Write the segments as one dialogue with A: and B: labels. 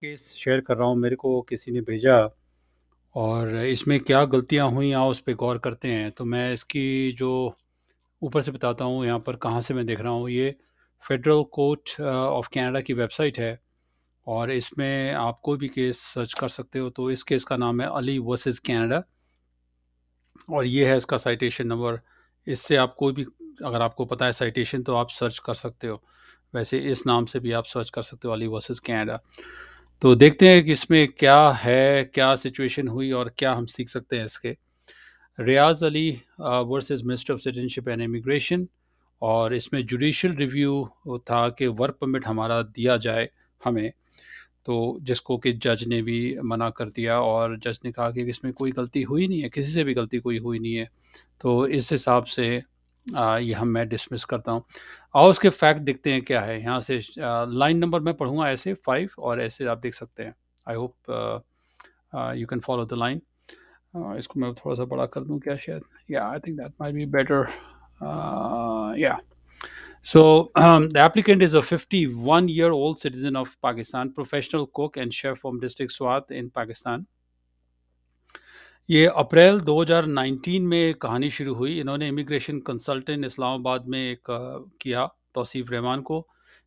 A: Case share कर रहा हूँ मेरे को किसी ने भेजा और इसमें क्या गलतियाँ हुई यहाँ उस पर गौर करते हैं तो मैं इसकी जो ऊपर से बताता हूँ यहाँ पर कहाँ से मैं देख रहा हूँ ये फेडरल कोर्ट ऑफ कनाडा की वेबसाइट है और इसमें आप कोई भी केस सर्च कर सकते हो तो इस केस का नाम है अली वर्सेस कनाडा और ये है इसका साइटेशन नंबर इससे आप कोई भी अगर आपको पता है साइटेशन तो आप सर्च कर सकते हो वैसे इस नाम से भी आप सर्च कर सकते हो अली वर्सेस कनाडा तो देखते हैं कि इसमें क्या है क्या सिचुएशन हुई और क्या हम सीख सकते हैं इसके Riyaz Ali versus minister of citizenship and immigration और इसमें जुडिशल रिव्यू था कि वर्क परमिट हमारा दिया जाए हमें तो जिसको कि जज ने भी मना कर दिया और जज ने कहा कि इसमें कोई गलती हुई नहीं है किसी से भी गलती कोई हुई नहीं है तो इस हिसाब से यह ये हम मैं डिसमिस करता हूँ आओ उसके फैक्ट देखते हैं क्या है यहाँ से लाइन नंबर मैं पढ़ूँगा ऐसे फाइव और ऐसे आप देख सकते हैं I hope you can follow the line इसको मैं थोड़ा सा बड़ा कर दूँ क्या शायद या I think that may be better या So um, the applicant is a 51 year old citizen of Pakistan, professional cook and chef from district Swat in Pakistan. ये अप्रैल 2019 में कहानी शुरू हुई इन्होंने इमिग्रेशन कंसल्टेंट इस्लामाबाद में एक किया तोसीफ़ रहमान को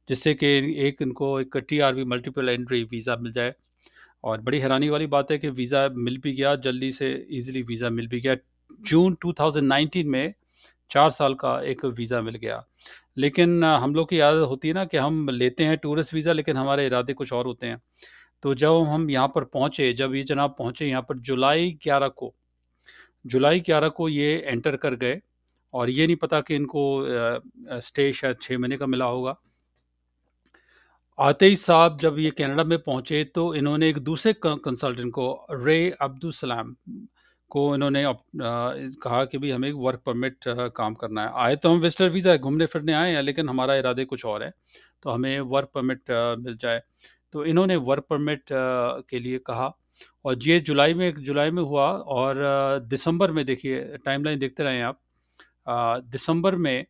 A: जिससे कि एक इनको एक T R V multiple entry visa मिल जाए और बड़ी हैरानी वाली बात है कि वीज़ा मिल भी गया जल्दी से इजीली वीज़ा मिल भी गया जून 2019 में चार साल का एक वीज़ा मिल गया लेकिन हम लोग की आदत होती है ना कि हम लेते हैं टूरिस्ट वीज़ा लेकिन हमारे इरादे कुछ और होते हैं तो जब हम यहाँ पर पहुँचे जब ये जनाब पहुँचे यहाँ पर जुलाई ग्यारह को जुलाई ग्यारह को ये एंटर कर गए और ये नहीं पता कि इनको स्टे शायद छः महीने का मिला होगा आते ही साहब जब ये कनाडा में पहुंचे तो इन्होंने एक दूसरे कंसल्टेंट को रे अब्दुल सलाम को इन्होंने कहा कि भाई हमें वर्क परमिट काम करना है आए तो हम वेस्टर वीज़ा घूमने फिरने आए हैं लेकिन हमारा इरादे कुछ और है तो हमें वर्क परमिट मिल जाए तो इन्होंने वर्क परमिट के लिए कहा और ये जुलाई में जुलाई में हुआ और दिसंबर में देखिए टाइमलाइन देखते रहें आप दिसंबर में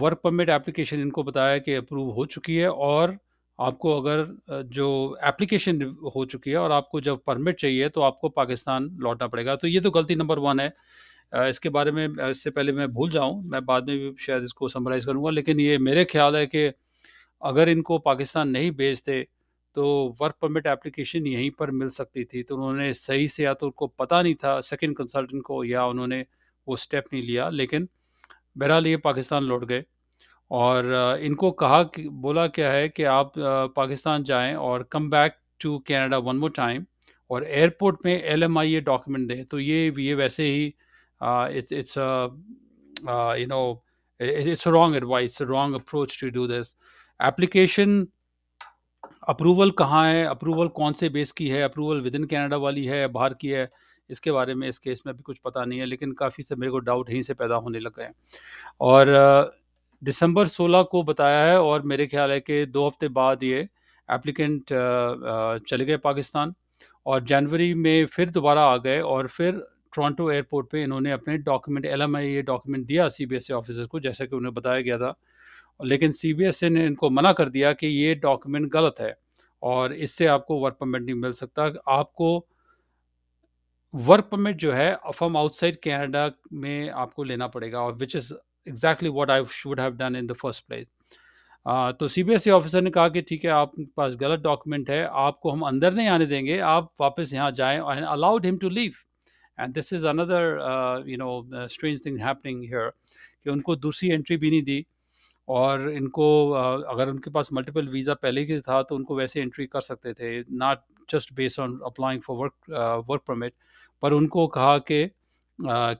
A: वर्क परमिट एप्लीकेशन इनको बताया कि अप्रूव हो चुकी है और आपको अगर जो एप्लीकेशन हो चुकी है और आपको जब परमिट चाहिए तो आपको पाकिस्तान लौटना पड़ेगा तो ये तो गलती नंबर वन है इसके बारे में इससे पहले मैं भूल जाऊं मैं बाद में भी शायद इसको समराइज़ करूंगा लेकिन ये मेरे ख्याल है कि अगर इनको पाकिस्तान नहीं भेजते तो वर्क परमिट एप्लीकेशन यहीं पर मिल सकती थी तो उन्होंने सही से या तो उनको पता नहीं था सेकंड कंसल्टेंट को या उन्होंने वो स्टेप नहीं लिया लेकिन बहरहाल ये पाकिस्तान लौट गए और इनको कहा कि बोला क्या है कि आप पाकिस्तान जाएं और come back to Canada one more time और एयरपोर्ट में एल एम आई ये डॉक्यूमेंट दें तो ये ये वैसे ही it's it's you know it's wrong advice wrong approach to do this application approval कहाँ है अप्रूवल कौन से बेस की है अप्रूवल विद इन कैनेडा वाली है बाहर की है इसके बारे में इस केस में अभी कुछ पता नहीं है लेकिन काफ़ी से मेरे को डाउट यहीं से पैदा होने लग गए और दिसंबर 16 को बताया है और मेरे ख्याल है कि दो हफ्ते बाद ये एप्लीकेंट चले गए पाकिस्तान और जनवरी में फिर दोबारा आ गए और फिर टोरंटो एयरपोर्ट पे इन्होंने अपने डॉक्यूमेंट एल ये डॉक्यूमेंट दिया सी बी एस ऑफिसर को जैसा कि उन्हें बताया गया था लेकिन सी ने इनको मना कर दिया कि ये डॉक्यूमेंट गलत है और इससे आपको वर्क परमिट नहीं मिल सकता आपको वर्क परमिट जो है फ्रॉम आउटसाइड कैनेडा में आपको लेना पड़ेगा और which is exactly what I should have done in the first place तो ई ऑफिसर e ने कहा कि ठीक है आपके पास गलत डॉक्यूमेंट है आपको हम अंदर नहीं आने देंगे आप वापस यहाँ जाएँ and allowed him to leave and this is another you know strange thing happening here कि उनको दूसरी एंट्री भी नहीं दी और इनको अगर उनके पास मल्टीपल वीज़ा पहले ही था तो उनको वैसे एंट्री कर सकते थे not just based on applying for work work permit पर उनको कहा कि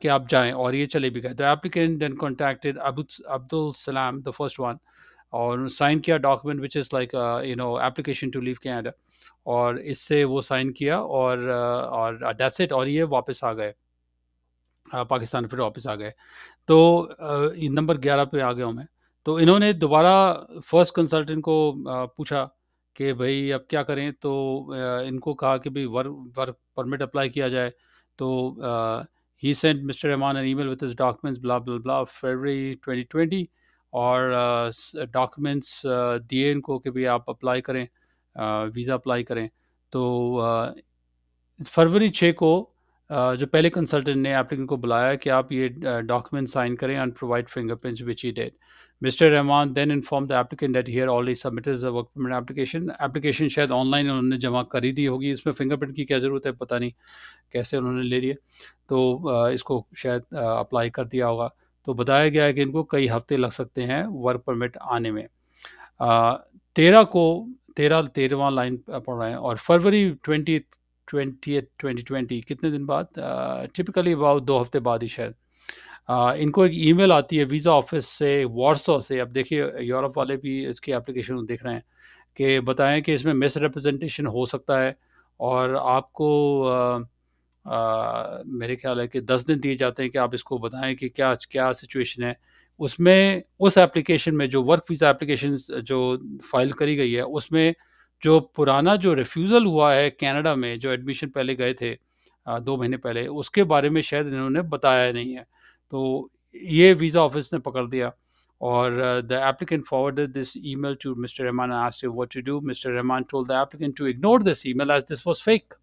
A: कि आप जाएं और ये चले भी गए the applicant then contacted Abdul Salam the first one और साइन किया document which is like you know application to leave Canada और इससे वो साइन किया और और डेट्स और ये वापस आ गए पाकिस्तान फिर वापस आ गए तो नंबर ग्यारह पे आ गया हूँ मैं तो इन्होंने दोबारा फर्स्ट कंसल्टेंट को पूछा कि भाई अब क्या करें तो इनको कहा कि भाई वर्क वर्क परमिट अप्लाई किया जाए तो ही sent Mister Rahman an email with his documents blah blah blah February 2020 और डॉक्यूमेंट्स दिए इनको कि भाई आप अप्लाई करें वीज़ा अप्लाई करें तो फरवरी छः को जो पहले कंसल्टेंट ने एप्लीकेंट को बुलाया कि आप ये डॉक्यूमेंट साइन करें and provide fingerprints which he did Mister Rahman then inform the applicant that here already submitted the work permit application application शायद ऑनलाइन उन्होंने जमा करी दी होगी इसमें फिंगरप्रिंट की क्या ज़रूरत है पता नहीं कैसे उन्होंने ले लिया तो इसको शायद अप्लाई कर दिया होगा तो बताया गया है कि इनको कई हफ्ते लग सकते हैं वर्क परमिट आने में तेरह को तेरह तेरहवा लाइन पढ़ रहे हैं और फरवरी ट्वेंटी ट्वेंटी ट्वेंटी ट्वेंटी कितने दिन बाद टिपिकली अबाउट दो हफ्ते बाद ही शायद इनको एक ईमेल आती है वीज़ा ऑफिस से वॉर्सो से अब देखिए यूरोप वाले भी इसके एप्लीकेशन देख रहे हैं कि बताएं कि इसमें मिस रिप्रेजेंटेशन हो सकता है और आपको आ, आ, मेरे ख्याल है कि दस दिन दिए जाते हैं कि आप इसको बताएं कि क्या क्या सिचुएशन है उसमें उस एप्लीकेशन में जो वर्क वीज़ा एप्लीकेशन जो फाइल करी गई है उसमें जो पुराना जो रिफ्यूज़ल हुआ है कनाडा में जो एडमिशन पहले गए थे दो महीने पहले उसके बारे में शायद इन्होंने बताया नहीं है तो ये वीज़ा ऑफिस ने पकड़ दिया और the applicant forward this email to Mister Rahman asked you what to do Mister Rahman told the applicant to ignore this email as this was fake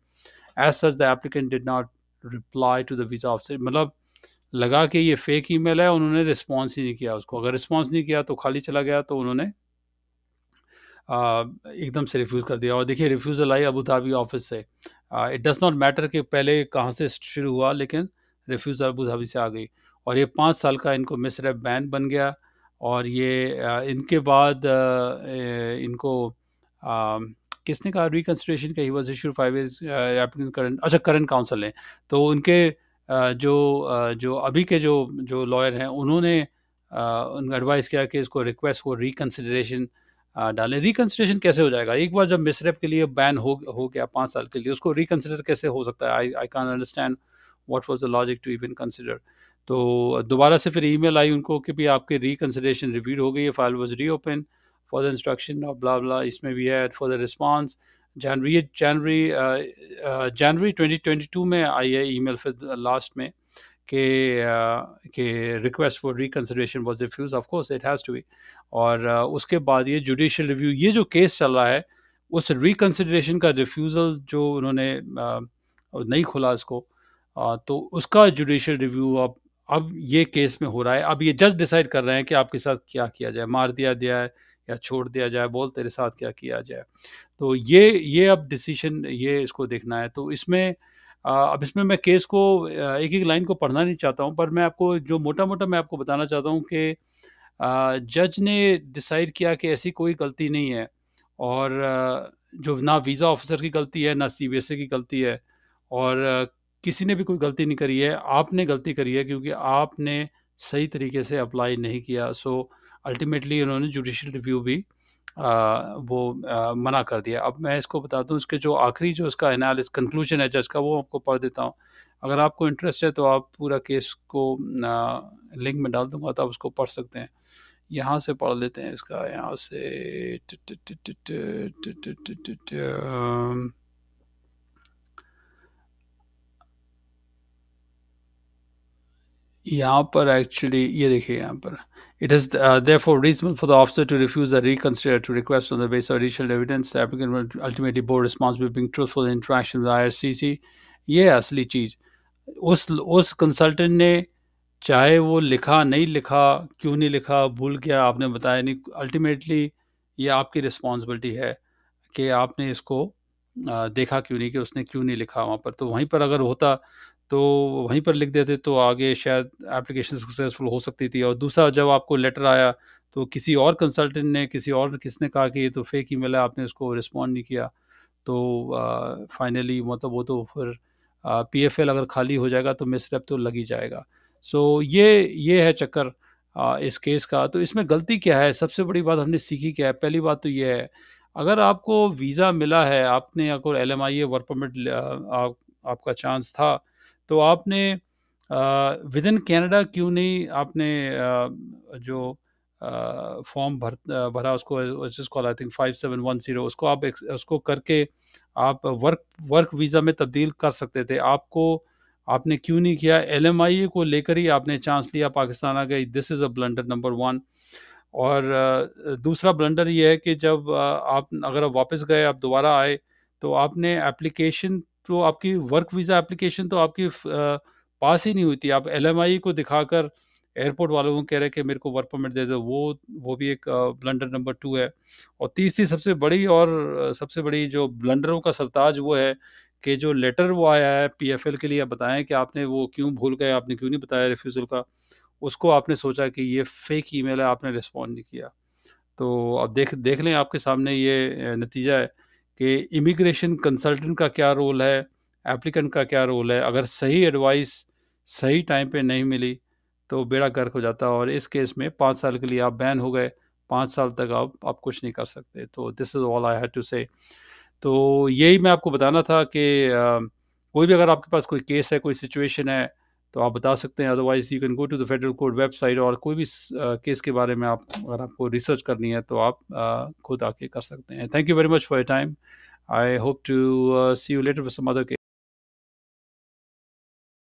A: as such the applicant did not reply to the visa office मतलब लगा कि ये fake ई mail है उन्होंने response ही नहीं किया उसको अगर रिस्पॉन्स नहीं किया तो खाली चला गया तो उन्होंने एकदम से रिफ्यूज़ कर दिया और देखिए रिफ्यूज़ल आई अबू धाबी ऑफिस से इट डज़ नॉट मैटर कि पहले कहाँ से शुरू हुआ लेकिन रिफ्यूज़ल अबू धाबी से आ गई और ये पाँच साल का इनको मिस रेप बैन बन गया और ये आ, इनके बाद आ, इनको आ, किसने कहा रिकन्सिडरेशन का ही was issue five is current अच्छा करंट काउंसिल ने तो उनके जो जो अभी के जो जो लॉयर हैं उन्होंने उनका एडवाइस किया कि इसको रिक्वेस्ट को रिकन्सिडरेशन डालें रिकन्सिडरेशन कैसे हो जाएगा एक बार जब मिसरेप के लिए बैन हो हो गया पाँच साल के लिए उसको रिकन्सिडर कैसे हो सकता है I I can't understand what was the logic to even consider तो दोबारा से फिर मेल आई उनको कि भी आपके रिकन्सिडरेशन रिव्यूड हो गई है फाइल री रीओपन फॉर द इंस्ट्रक्शन और ब्ला ब्ला इसमें भी है for the response January January January twenty twenty two में आई है ई मेल फिर लास्ट में के के request for reconsideration was refuse of course it has to be और उसके बाद ये जुडिशल रिव्यू ये जो केस चल रहा है उस रिकन्सिडरेशन का रिफ्यूज़ल जो उन्होंने नहीं खोला इसको तो उसका जुडिशल रिव्यू अब अब ये केस में हो रहा है अब ये जज डिसाइड कर रहे हैं कि आपके साथ क्या किया जाए मार दिया जाए या छोड़ दिया जाए बोल तेरे साथ क्या किया जाए तो ये ये अब डिसीशन ये इसको देखना है तो इसमें अब इसमें मैं केस को एक एक लाइन को पढ़ना नहीं चाहता हूँ पर मैं आपको जो मोटा मोटा मैं आपको बताना चाहता हूँ कि जज ने डिसाइड किया कि ऐसी कोई गलती नहीं है और जो ना वीज़ा ऑफिसर की गलती है ना सी e की गलती है और किसी ने भी कोई गलती नहीं करी है आपने गलती करी है क्योंकि आपने सही तरीके से अप्लाई नहीं किया सो अल्टीमेटली उन्होंने जुडिशल रिव्यू भी आ, वो आ, मना कर दिया अब मैं इसको बता दूं इसके जो आखिरी जो इसका एनालिस कंक्लूजन है जज का वो आपको पढ़ देता हूं अगर आपको इंटरेस्ट है तो आप पूरा केस को लिंक में डाल दूंगा तो आप उसको पढ़ सकते हैं यहाँ से पढ़ लेते हैं इसका यहाँ से यहाँ पर एक्चुअली ये देखिए यहाँ पर it is there for reasonable for the officer to refuse a reconsider to request on the base of additional evidence the applicant will ultimately board responsible being I R C C ये असली चीज़ उस उस consultant ने चाहे वो लिखा नहीं लिखा क्यों नहीं लिखा भूल गया आपने बताया नहीं अल्टीमेटली ये आपकी रिस्पॉन्सिबिलिटी है कि आपने इसको uh, देखा क्यों नहीं कि उसने क्यों नहीं लिखा वहाँ पर तो वहीं पर अगर होता तो वहीं पर लिख देते तो आगे शायद एप्लीकेशन सक्सेसफुल हो सकती थी और दूसरा जब आपको लेटर आया तो किसी और कंसल्टेंट ने किसी और किसने कहा कि ये तो फेक ही मिला आपने उसको रिस्पॉन्ड नहीं किया तो फाइनली मतलब वो तो फिर पी एफ एल अगर खाली हो जाएगा तो मिस रेप तो लग ही जाएगा सो so, ये ये है चक्कर आ, इस केस का तो इसमें गलती क्या है सबसे बड़ी बात हमने सीखी क्या है पहली बात तो ये है अगर आपको वीज़ा मिला है आपने अगर L M I A work permit आपका चांस था तो आपने विद इन कैनेडा क्यों नहीं आपने आ, जो फॉर्म भर भरा उसको call I think five seven one zero उसको आप उसको करके आप वर्क वर्क वीज़ा में तब्दील कर सकते थे आपको आपने क्यों नहीं किया एल को लेकर ही आपने चांस लिया पाकिस्तान आ गई this is a blunder number one और दूसरा ब्लंडर ये है कि जब आप अगर आप वापस गए आप दोबारा आए तो आपने एप्लीकेशन तो आपकी वर्क वीज़ा एप्लीकेशन तो आपकी पास ही नहीं हुई थी आप एल को दिखाकर एयरपोर्ट वालों को कह रहे कि मेरे को वर्क परमिट दे दो वो वो भी एक ब्लंडर नंबर टू है और तीसरी सबसे बड़ी और सबसे बड़ी जो ब्लंडरों का सरताज वो है कि जो लेटर वो आया है पीएफएल के लिए बताएं कि आपने वो क्यों भूल गए आपने क्यों नहीं बताया रिफ्यूज़ल का उसको आपने सोचा कि ये फेक ईमेल है आपने रिस्पॉन्ड नहीं किया तो अब देख देख लें आपके सामने ये नतीजा है कि इमिग्रेशन कंसल्टेंट का क्या रोल है एप्लीकेंट का क्या रोल है अगर सही एडवाइस सही टाइम पे नहीं मिली तो बेड़ा गर्क हो जाता है और इस केस में पाँच साल के लिए आप बैन हो गए पाँच साल तक आप आप कुछ नहीं कर सकते तो this is all I had to say तो यही मैं आपको बताना था कि आ, कोई भी अगर आपके पास कोई केस है कोई सिचुएशन है तो आप बता सकते हैं otherwise you can go to the federal court website और कोई भी केस के बारे में आप अगर आपको रिसर्च करनी है तो आप खुद आके कर सकते हैं thank you very much for your time I hope to see you later for some other